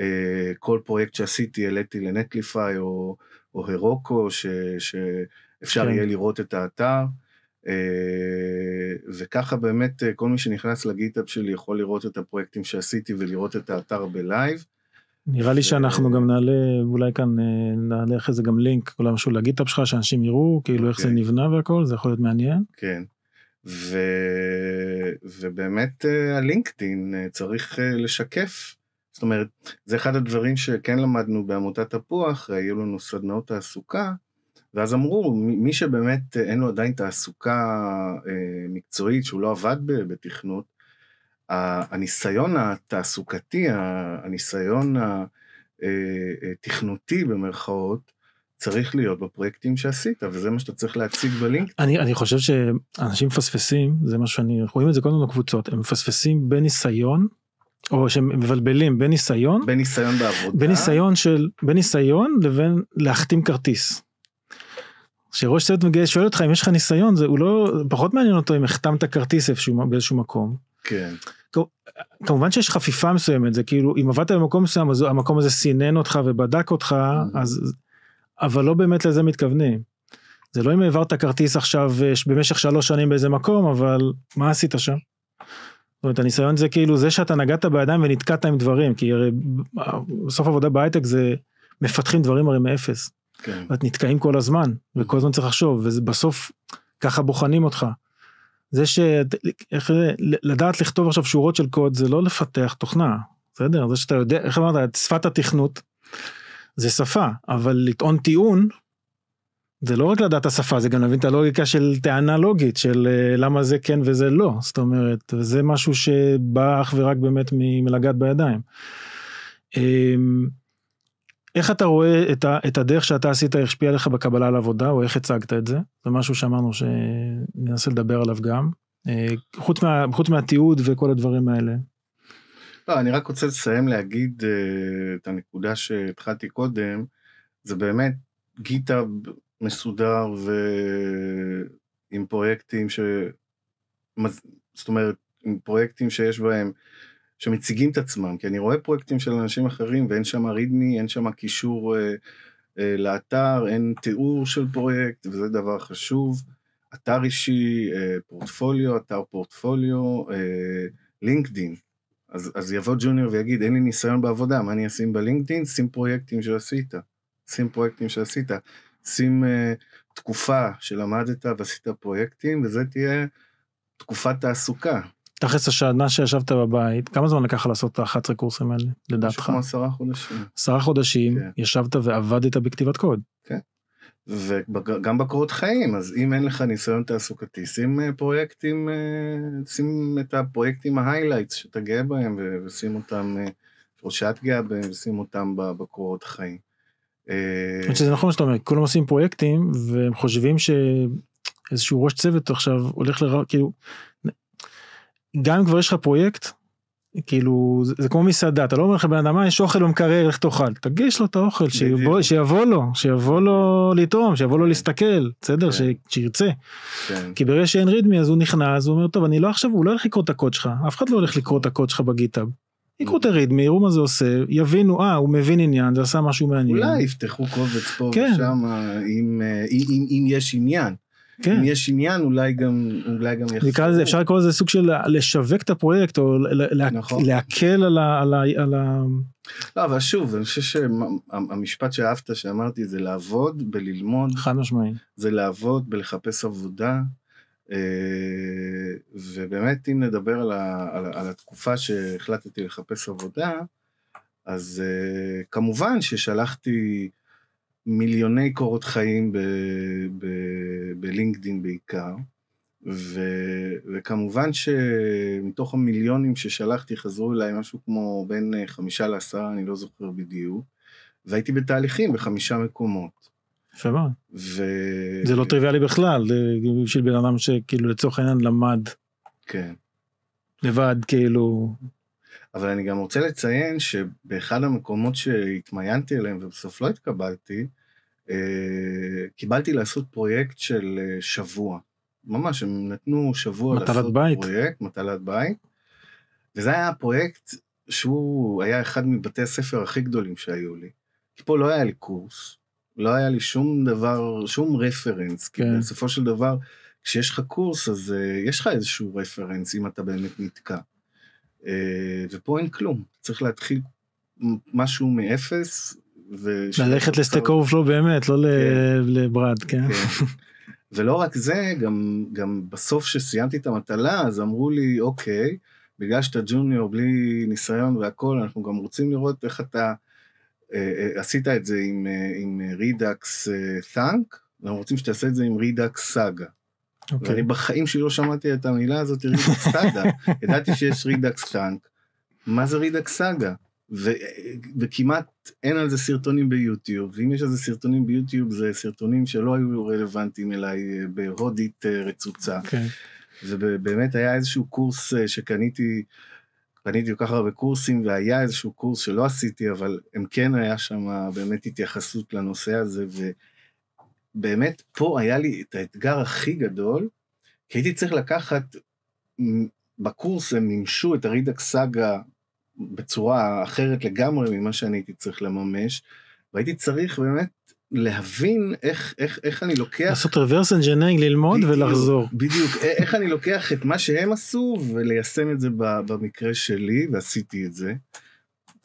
אה, כל פרויקט שעשיתי העליתי לנטליפיי או, או הרוקו, ש, שאפשר כן. יהיה לראות את האתר. אה, וככה באמת אה, כל מי שנכנס לגיטאפ שלי יכול לראות את הפרויקטים שעשיתי ולראות את האתר בלייב. נראה לי שאנחנו גם נעלה אולי כאן אה, נעלה אחרי זה גם לינק אולי משהו לגיטאפ שלך שאנשים יראו כאילו איך זה כן. נבנה והכל זה יכול להיות מעניין. כן. ו... ובאמת הלינקדאין צריך לשקף. זאת אומרת, זה אחד הדברים שכן למדנו בעמותת תפוח, היו לנו סדנאות תעסוקה, ואז אמרו, מי שבאמת אה, אין לו עדיין תעסוקה אה, מקצועית, שהוא לא עבד בתכנות, הניסיון התעסוקתי, הניסיון התכנותי אה, במרכאות, צריך להיות בפרויקטים שעשית וזה מה שאתה צריך להציג בלינק. אני, אני חושב שאנשים מפספסים זה מה שאני רואים את זה כל הזמן בקבוצות הם מפספסים בניסיון או שהם מבלבלים בניסיון, בניסיון בעבודה בניסיון של בניסיון לבין להחתים כרטיס. כשראש צוות מגיע שואל אותך אם יש לך ניסיון זה הוא לא פחות מעניין אותו אם החתמת כרטיס איפשהו באיזשהו מקום. כן. כמובן שיש חפיפה מסוימת זה כאילו אם עבדת במקום מסוים אז המקום הזה סינן אותך ובדק אותך mm-hmm. אז אבל לא באמת לזה מתכוונים. זה לא אם העברת כרטיס עכשיו אה, במשך שלוש שנים באיזה מקום אבל מה עשית שם. זאת אומרת הניסיון זה כאילו זה שאתה נגעת בידיים ונתקעת עם דברים כי הרי אה, בסוף עבודה בהייטק זה מפתחים דברים הרי מאפס. כן. ואת נתקעים כל הזמן, וכל הזמן צריך לחשוב, ובסוף ככה בוחנים אותך. זה ש... איך זה... לדעת לכתוב עכשיו שורות של קוד זה לא לפתח תוכנה, בסדר? זה שאתה יודע, איך אמרת, את שפת התכנות זה שפה, אבל לטעון טיעון, זה לא רק לדעת השפה, זה גם להבין את הלוגיקה של טענה לוגית, של אה, למה זה כן וזה לא, זאת אומרת, זה משהו שבא אך ורק באמת מלגעת בידיים. אמ, איך אתה רואה את, ה, את הדרך שאתה עשית איך השפיע עליך בקבלה לעבודה, או איך הצגת את זה? זה משהו שאמרנו שננסה לדבר עליו גם. אה, חוץ, מה, חוץ מהתיעוד וכל הדברים האלה. לא, אני רק רוצה לסיים להגיד אה, את הנקודה שהתחלתי קודם, זה באמת גיטה מסודר ועם פרויקטים ש... זאת אומרת, עם פרויקטים שיש בהם שמציגים את עצמם, כי אני רואה פרויקטים של אנשים אחרים ואין שם רידמי, אין שם קישור אה, אה, לאתר, אין תיאור של פרויקט, וזה דבר חשוב. אתר אישי, אה, פורטפוליו, אתר פורטפוליו, אה, לינקדין. אז, אז יבוא ג'וניור ויגיד, אין לי ניסיון בעבודה, מה אני אשים בלינקדין? שים פרויקטים שעשית. שים פרויקטים שעשית. שים אה, תקופה שלמדת ועשית פרויקטים, וזה תהיה תקופת תעסוקה. תכלס השנה שישבת בבית, כמה זמן לקח לעשות את ה-11 קורסים האלה, לדעתך? משהו כמו עשרה חודשים. עשרה חודשים, כן. ישבת ועבדת בכתיבת קוד. כן. וגם בקורות חיים, אז אם אין לך ניסיון תעסוקתי, שים אה, פרויקטים, אה, שים את הפרויקטים ההיילייטס שאתה גאה בהם, ושים אותם, אה, או שאת גאה בהם, ושים אותם בקורות חיים. שזה נכון שאתה אומר, כולם עושים פרויקטים, והם חושבים שאיזשהו ראש צוות עכשיו הולך לראות כאילו גם אם כבר יש לך פרויקט, כאילו זה, זה כמו מסעדה, אתה לא אומר לך בן אדם, אה, יש אוכל במקרר, איך תאכל, תגיש לו את האוכל, שיבוא, שיבוא לו, שיבוא לו לתרום, שיבוא לו להסתכל, בסדר, כן. שירצה. כן. כי ברגע שאין רידמי אז הוא נכנס, הוא אומר, טוב, אני לא עכשיו, הוא לא הולך לקרוא את הקוד שלך, אף אחד לא הולך לקרוא את הקוד שלך בגיטאב. יקרו את הרידמי, יראו מה זה עושה, יבינו, אה, הוא מבין עניין, זה עשה משהו מעניין. אולי יפתחו קובץ פה כן. ושם, אם, אה, אה, אם, אם, אם יש עניין. כן. אם יש עניין אולי גם אולי גם יחזור. נקרא לזה אפשר לקרוא לזה סוג של לשווק את הפרויקט או נכון. להקל על ה... על ה... לא אבל שוב אני חושב שהמשפט שאהבת שאמרתי זה לעבוד בללמוד. חד משמעי. זה לעבוד בלחפש עבודה. אה, ובאמת אם נדבר על, ה, על, על התקופה שהחלטתי לחפש עבודה אז אה, כמובן ששלחתי. מיליוני קורות חיים בלינקדאין בעיקר, ו, וכמובן שמתוך המיליונים ששלחתי חזרו אליי משהו כמו בין חמישה לעשרה, אני לא זוכר בדיוק, והייתי בתהליכים בחמישה מקומות. יפה מאוד. ו... זה לא טריוויאלי בכלל, בשביל בן אדם שכאילו לצורך העניין למד. כן. לבד כאילו אבל אני גם רוצה לציין שבאחד המקומות שהתמיינתי אליהם ובסוף לא התקבלתי, אה, קיבלתי לעשות פרויקט של אה, שבוע. ממש, הם נתנו שבוע לעשות בית. פרויקט, מטלת בית. וזה היה פרויקט שהוא היה אחד מבתי הספר הכי גדולים שהיו לי. כי פה לא היה לי קורס, לא היה לי שום דבר, שום רפרנס, כן. כי בסופו של דבר, כשיש לך קורס, אז uh, יש לך איזשהו רפרנס, אם אתה באמת נתקע. אה, ופה אין כלום, צריך להתחיל משהו מאפס. ללכת לסטייק לא באמת, לא כן. לברד, כן? כן. ולא רק זה, גם, גם בסוף שסיימתי את המטלה, אז אמרו לי, אוקיי, בגלל שאתה ג'וניור בלי ניסיון והכל אנחנו גם רוצים לראות איך אתה אה, אה עשית את זה עם, אה, עם רידאקס אה, תאנק, אה, ואנחנו רוצים שתעשה את זה עם רידאקס סאגה. Okay. אוקיי. ואני בחיים שלי לא שמעתי את המילה הזאת רידקס סאגה. (laughs) ידעתי שיש רידקס טאנק. מה זה רידקס סאגה? ו, וכמעט אין על זה סרטונים ביוטיוב, ואם יש על זה סרטונים ביוטיוב זה סרטונים שלא היו רלוונטיים אליי אה, בהודית אה, רצוצה. Okay. אוקיי. ובאמת היה איזשהו קורס אה, שקניתי, קניתי כל כך הרבה קורסים, והיה איזשהו קורס שלא עשיתי, אבל הם כן היה שם באמת התייחסות לנושא הזה, ו... באמת, פה היה לי את האתגר הכי גדול, כי הייתי צריך לקחת, בקורס הם מימשו את הרידק סאגה בצורה אחרת לגמרי ממה שאני הייתי צריך לממש, והייתי צריך באמת להבין איך, איך, איך אני לוקח... לעשות reverse engineering, ללמוד בדיוק, ולחזור. בדיוק, איך אני לוקח את מה שהם עשו וליישם את זה במקרה שלי, ועשיתי את זה.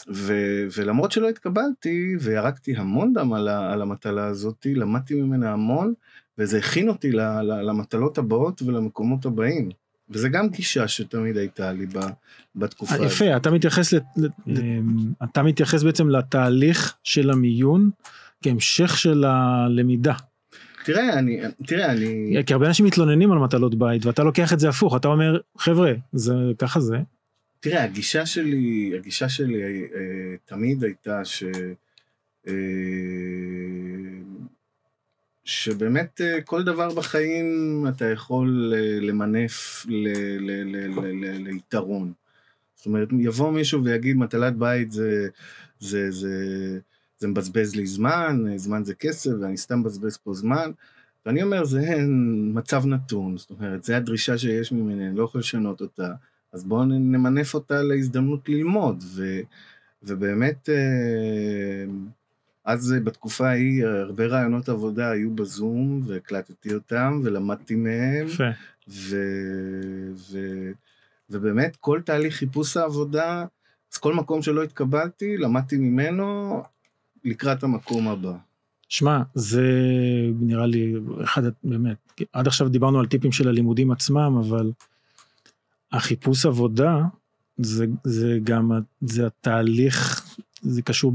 ו, ולמרות שלא התקבלתי וירקתי המון דם על, ה, על המטלה הזאת, למדתי ממנה המון, וזה הכין אותי ל, ל, למטלות הבאות ולמקומות הבאים. וזה גם גישה שתמיד הייתה לי ב, בתקופה אה, הזאת. יפה, אתה מתייחס, לת, לת, אמ, אתה מתייחס בעצם לתהליך של המיון כהמשך של הלמידה. תראה, אני, תראה, אני... כי הרבה אנשים מתלוננים על מטלות בית, ואתה לוקח את זה הפוך, אתה אומר, חבר'ה, זה ככה זה, תראה, הגישה שלי, הגישה שלי אה, אה, תמיד הייתה ש... אה, שבאמת אה, כל דבר בחיים אתה יכול אה, למנף ל, ל, ל, ל, ל, ליתרון. זאת אומרת, יבוא מישהו ויגיד, מטלת בית זה, זה, זה, זה מבזבז לי זמן, אה, זמן זה כסף, ואני סתם מבזבז פה זמן. ואני אומר, זה מצב נתון, זאת אומרת, זו הדרישה שיש ממני, אני לא יכול לשנות אותה. אז בואו נמנף אותה להזדמנות ללמוד, ו, ובאמת, אה, אז בתקופה ההיא הרבה רעיונות עבודה היו בזום, והקלטתי אותם ולמדתי מהם. יפה. ו, ו, ו, ובאמת כל תהליך חיפוש העבודה, אז כל מקום שלא התקבלתי, למדתי ממנו לקראת המקום הבא. שמע, זה נראה לי אחד, באמת, עד עכשיו דיברנו על טיפים של הלימודים עצמם, אבל החיפוש עבודה זה, זה גם, זה התהליך, זה קשור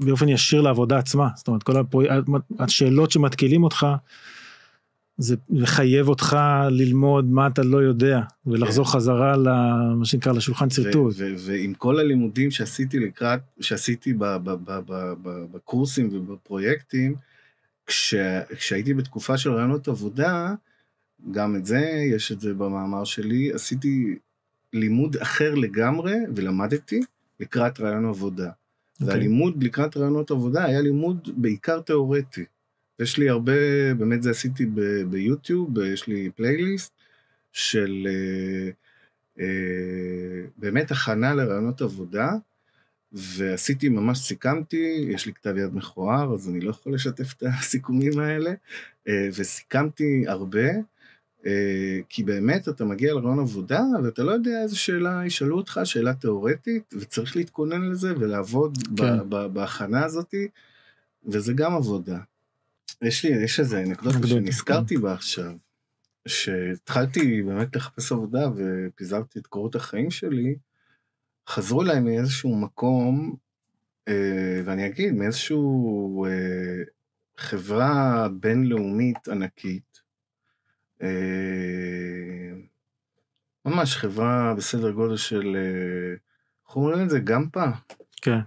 באופן ישיר לעבודה עצמה. זאת אומרת, כל הפרו... השאלות שמתקילים אותך, זה מחייב אותך ללמוד מה אתה לא יודע, ולחזור כן. חזרה למה שנקרא לשולחן צרטוט. ועם כל הלימודים שעשיתי לקראת, שעשיתי בקורסים ובפרויקטים, כשה, כשהייתי בתקופה של רעיונות עבודה, גם את זה, יש את זה במאמר שלי. עשיתי לימוד אחר לגמרי, ולמדתי לקראת רעיון עבודה. Okay. אוקיי. והלימוד לקראת רעיונות עבודה היה לימוד בעיקר תיאורטי. יש לי הרבה, באמת זה עשיתי ב- ביוטיוב, יש לי פלייליסט של אה, אה, באמת הכנה לרעיונות עבודה, ועשיתי, ממש סיכמתי, יש לי כתב יד מכוער, אז אני לא יכול לשתף את הסיכומים האלה, אה, וסיכמתי הרבה. אה, כי באמת אתה מגיע לרעיון עבודה ואתה לא יודע איזה שאלה ישאלו אותך, שאלה תיאורטית, וצריך להתכונן לזה ולעבוד כן. בהכנה הזאת, וזה גם עבודה. יש לי, יש איזה אנקדוטה שנזכרתי כן. בה עכשיו, שהתחלתי באמת לחפש עבודה ופיזרתי את קורות החיים שלי, חזרו אליי מאיזשהו מקום, אה, ואני אגיד, מאיזשהו אה, חברה בינלאומית ענקית, אה, ממש חברה בסדר גודל של, אה, איך אומרים את זה? גמפה? כן.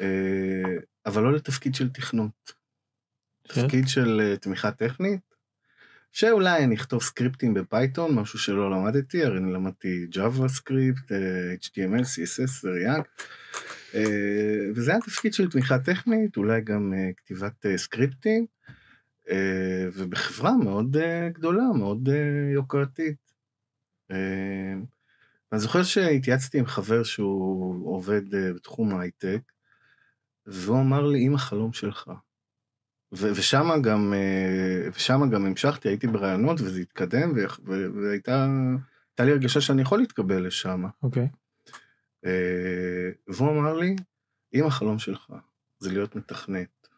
אה, אבל לא לתפקיד של תכנות. כן. תפקיד של תמיכה טכנית, שאולי אני אכתוב סקריפטים בפייתון, משהו שלא למדתי, הרי אני למדתי ג'אווה סקריפט, HTML, CSS, React, וזה היה תפקיד של תמיכה טכנית, אולי גם כתיבת סקריפטים. אה, ובחברה מאוד אה, גדולה, מאוד אה, יוקרתית. אני זוכר שהתייעצתי עם חבר שהוא עובד בתחום ההייטק, והוא אמר לי, אם החלום שלך. ושם גם, ושמה גם המשכתי, הייתי ברעיונות וזה התקדם, והייתה לי הרגשה שאני יכול להתקבל לשם. אוקיי. Okay. והוא אמר לי, אם החלום שלך זה להיות מתכנת,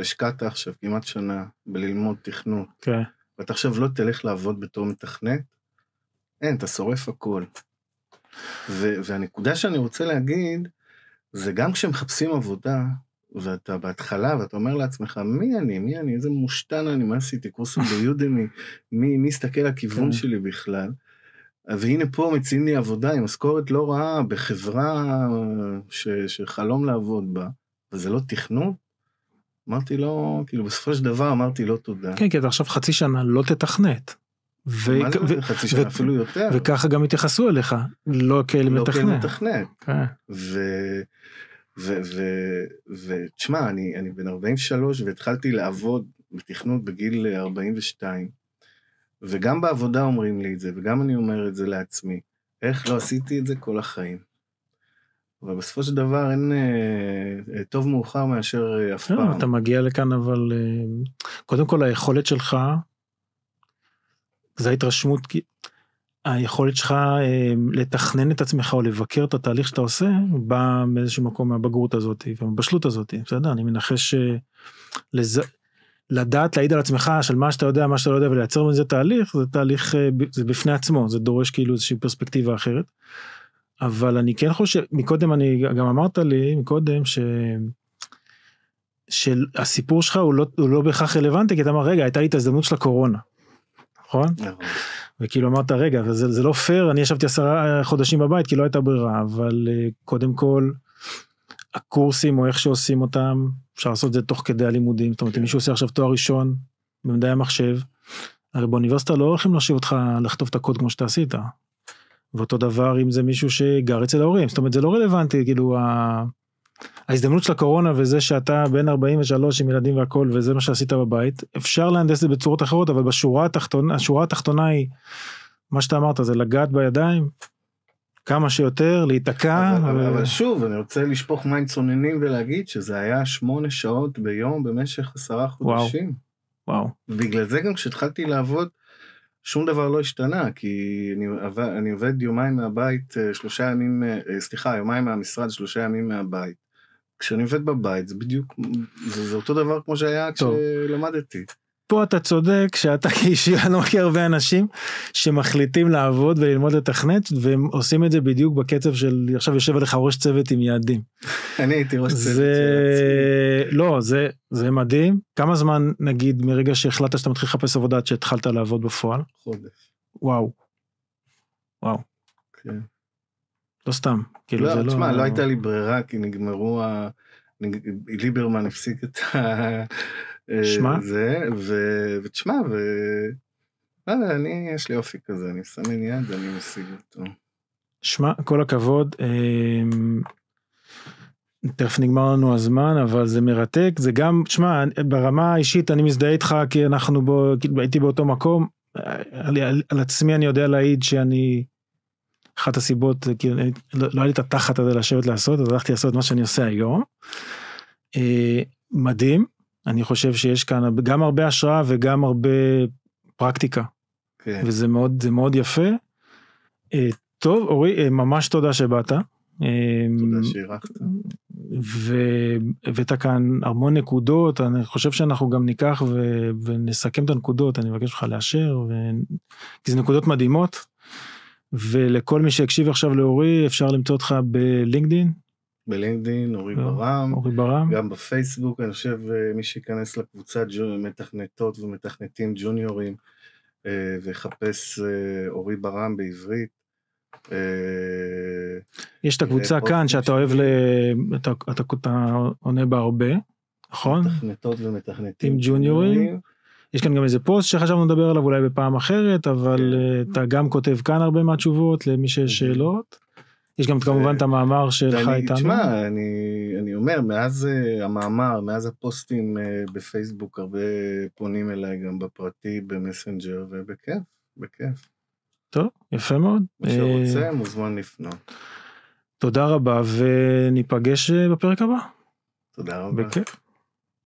והשקעת עכשיו כמעט שנה בללמוד תכנות, okay. כן. ואתה עכשיו לא תלך לעבוד בתור מתכנת, אין, אתה שורף הכל. ו- והנקודה שאני רוצה להגיד, זה גם כשמחפשים עבודה, ואתה בהתחלה, ואתה אומר לעצמך, מי אני? מי אני? איזה מושתן אני? מה עשיתי? קורסים (laughs) ביודמי? מי, מי הסתכל לכיוון כן. שלי בכלל? והנה פה מציעים לי עבודה עם משכורת לא רעה בחברה אה, ש, שחלום לעבוד בה, וזה לא תכנות? אמרתי לו, כאילו בסופו של דבר אמרתי לו תודה. כן, כי אתה עכשיו חצי שנה לא תתכנת. ו... מה זה ו... חצי שנה? ו... אפילו יותר. וככה גם התייחסו אליך, לא כאל לא מתכנת. לא כאל מתכנת. כן. ו... ותשמע, אני, אני בן 43 והתחלתי לעבוד בתכנות בגיל 42, וגם בעבודה אומרים לי את זה, וגם אני אומר את זה לעצמי, איך לא עשיתי את זה כל החיים. אבל בסופו של דבר אין אה, אה טוב מאוחר מאשר אה, אף אה, פעם. אתה מגיע לכאן אבל אה, קודם כל היכולת שלך, זה ההתרשמות, היכולת שלך אה, לתכנן את עצמך או לבקר את התהליך שאתה עושה, בא מאיזשהו מקום מהבגרות הזאת, מהבשלות הזאת, בסדר? אני מנחש אה, לז... לדעת להעיד על עצמך של מה שאתה יודע מה שאתה לא יודע ולייצר מזה תהליך זה תהליך אה, זה בפני עצמו זה דורש כאילו איזושהי פרספקטיבה אחרת. אבל אני כן חושב, מקודם אני, גם אמרת לי מקודם ש... שהסיפור שלך הוא לא, הוא לא בהכרח רלוונטי, כי אתה אמר, רגע, הייתה לי את ההזדמנות של הקורונה, נכון? נכון. וכאילו אמרת, רגע, זה, זה לא פייר, אני ישבתי עשרה חודשים בבית כי לא הייתה ברירה, אבל אה, קודם כל, הקורסים או איך שעושים אותם, אפשר לעשות את זה תוך כדי הלימודים, זאת אומרת, אם כן. מישהו עושה עכשיו תואר ראשון במדעי המחשב, הרי באוניברסיטה לא הולכים להשיב אותך לכתוב את הקוד כמו שאתה עשית, ואותו דבר אם זה מישהו שגר אצל ההורים, זאת אומרת זה לא רלוונטי, כאילו ה... ההזדמנות של הקורונה וזה שאתה בן 43 עם ילדים והכל וזה מה שעשית בבית, אפשר להנדס את זה בצורות אחרות, אבל בשורה התחתונה, השורה התחתונה היא, מה שאתה אמרת זה לגעת בידיים, כמה שיותר, להיתקע. אבל, ו... אבל שוב, אני רוצה לשפוך מים צוננים ולהגיד שזה היה שמונה שעות ביום במשך עשרה חודשים. וואו. וואו. בגלל זה גם כשהתחלתי לעבוד, שום דבר לא השתנה, כי אני, עובד, אני עובד יומיים מהבית, אה, שלושה ימים, אה, אה, סליחה, יומיים מהמשרד, שלושה ימים מהבית. כשאני עובד בבית, זה בדיוק, זה, זה אותו דבר כמו שהיה טוב. כשלמדתי. פה אתה צודק שאתה כאישי אני לא מכיר הרבה אנשים שמחליטים לעבוד וללמוד לתכנת והם עושים את זה בדיוק בקצב של עכשיו יושב עליך ראש צוות עם יעדים. אני הייתי ראש צוות. זה לא זה זה מדהים כמה זמן נגיד מרגע שהחלטת שאתה מתחיל לחפש עבודה עד שהתחלת לעבוד בפועל. חודש. וואו. וואו. כן. לא סתם כאילו לא, זה לא. תשמע לא הייתה לי ברירה כי נגמרו ליברמן הפסיק את ה... שמע. אה, זה, ו... ותשמע, ו... לא יודע, אני, יש לי אופי כזה, אני שם לי יד, אני משיג אותו. שמע, כל הכבוד. אמ, תכף נגמר לנו הזמן אבל זה מרתק זה גם שמע ברמה האישית אני מזדהה איתך כי אנחנו בו הייתי באותו מקום על, על, על עצמי אני יודע להעיד שאני אחת הסיבות כי אני, לא, לא היה לי את התחת הזה לשבת לעשות אז הלכתי לעשות מה שאני עושה היום. אה, מדהים אני חושב שיש כאן גם הרבה השראה וגם הרבה פרקטיקה. כן. וזה מאוד, מאוד יפה. אה, טוב, אורי, אה, ממש תודה שבאת. אה, תודה שאירחת. והבאת כאן המון נקודות, אני חושב שאנחנו גם ניקח ו... ונסכם את הנקודות, אני מבקש ממך לאשר, ו... כי זה נקודות מדהימות. ולכל מי שהקשיב עכשיו לאורי, אפשר למצוא אותך בלינקדין, בלינקדאין, אורי לא, ברם, אורי ברם, גם בפייסבוק, אני חושב אה, מי שייכנס לקבוצה מתכנתות ומתכנתים ג'וניורים אה, ויחפש אה, אורי ברם בעברית, יש את הקבוצה כאן שאתה אוהב, ל... אתה, אתה, אתה עונה בה הרבה, נכון? מתכנתות ומתכנתים. ג'וניורים. יש כאן גם איזה פוסט שחשבנו לדבר עליו אולי בפעם אחרת, אבל כן. אתה גם כותב כאן הרבה מהתשובות למי שיש שאלות. יש גם כמובן את המאמר שלך איתנו. תשמע, אני, אני אומר, מאז אה, המאמר, מאז הפוסטים אה, בפייסבוק, הרבה פונים אליי גם בפרטי, במסנג'ר, ובכיף, בכיף. טוב, יפה מאוד. מי שרוצה אה, מוזמן לפנות. תודה רבה, וניפגש בפרק הבא. תודה רבה. בכיף.